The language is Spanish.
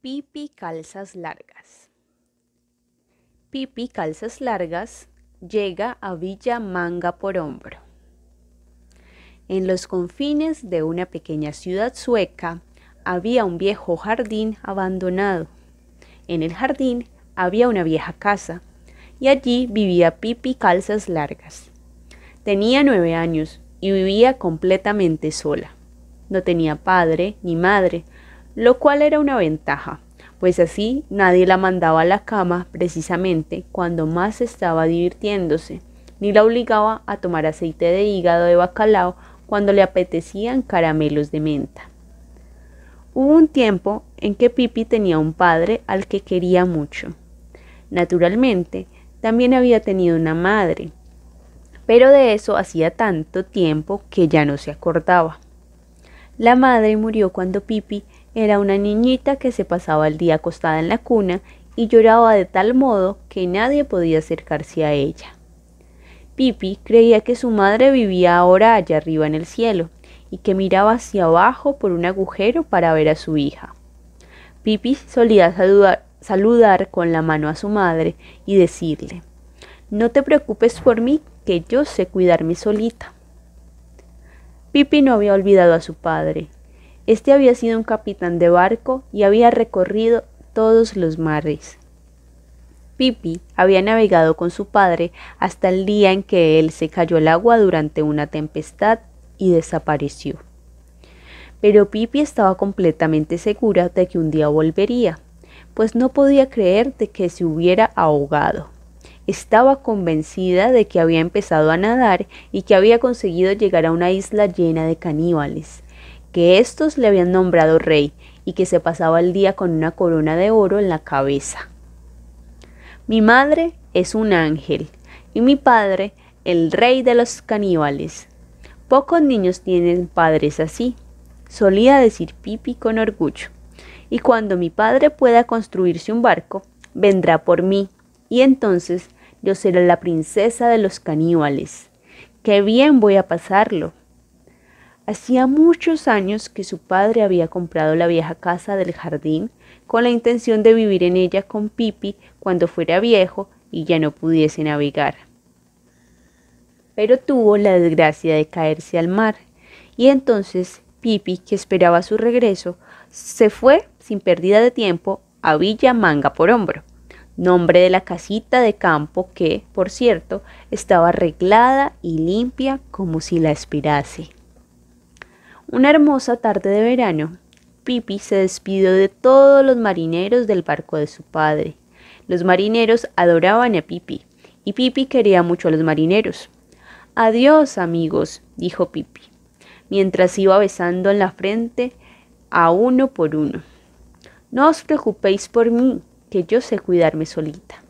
Pipi Calzas Largas. Pipi Calzas Largas llega a Villa Manga por Hombro. En los confines de una pequeña ciudad sueca había un viejo jardín abandonado. En el jardín había una vieja casa y allí vivía Pipi Calzas Largas. Tenía nueve años y vivía completamente sola. No tenía padre ni madre, lo cual era una ventaja, pues así nadie la mandaba a la cama precisamente cuando más estaba divirtiéndose, ni la obligaba a tomar aceite de hígado de bacalao cuando le apetecían caramelos de menta. Hubo un tiempo en que Pipi tenía un padre al que quería mucho. Naturalmente, también había tenido una madre, pero de eso hacía tanto tiempo que ya no se acordaba. La madre murió cuando Pipi era una niñita que se pasaba el día acostada en la cuna y lloraba de tal modo que nadie podía acercarse a ella. Pipi creía que su madre vivía ahora allá arriba en el cielo y que miraba hacia abajo por un agujero para ver a su hija. Pipi solía saludar, saludar con la mano a su madre y decirle, No te preocupes por mí, que yo sé cuidarme solita. Pipi no había olvidado a su padre. Este había sido un capitán de barco y había recorrido todos los mares. Pipi había navegado con su padre hasta el día en que él se cayó al agua durante una tempestad y desapareció. Pero Pipi estaba completamente segura de que un día volvería, pues no podía creer de que se hubiera ahogado. Estaba convencida de que había empezado a nadar y que había conseguido llegar a una isla llena de caníbales, que éstos le habían nombrado rey y que se pasaba el día con una corona de oro en la cabeza. Mi madre es un ángel y mi padre el rey de los caníbales. Pocos niños tienen padres así, solía decir Pipi con orgullo. Y cuando mi padre pueda construirse un barco, vendrá por mí, y entonces yo seré la princesa de los caníbales. ¡Qué bien voy a pasarlo! Hacía muchos años que su padre había comprado la vieja casa del jardín con la intención de vivir en ella con Pipi cuando fuera viejo y ya no pudiese navegar. Pero tuvo la desgracia de caerse al mar y entonces Pipi, que esperaba su regreso, se fue sin pérdida de tiempo a Villa Manga por Hombro nombre de la casita de campo que, por cierto, estaba arreglada y limpia como si la aspirase. Una hermosa tarde de verano, Pipi se despidió de todos los marineros del barco de su padre. Los marineros adoraban a Pipi, y Pipi quería mucho a los marineros. Adiós, amigos, dijo Pipi, mientras iba besando en la frente a uno por uno. No os preocupéis por mí, que yo sé cuidarme solita.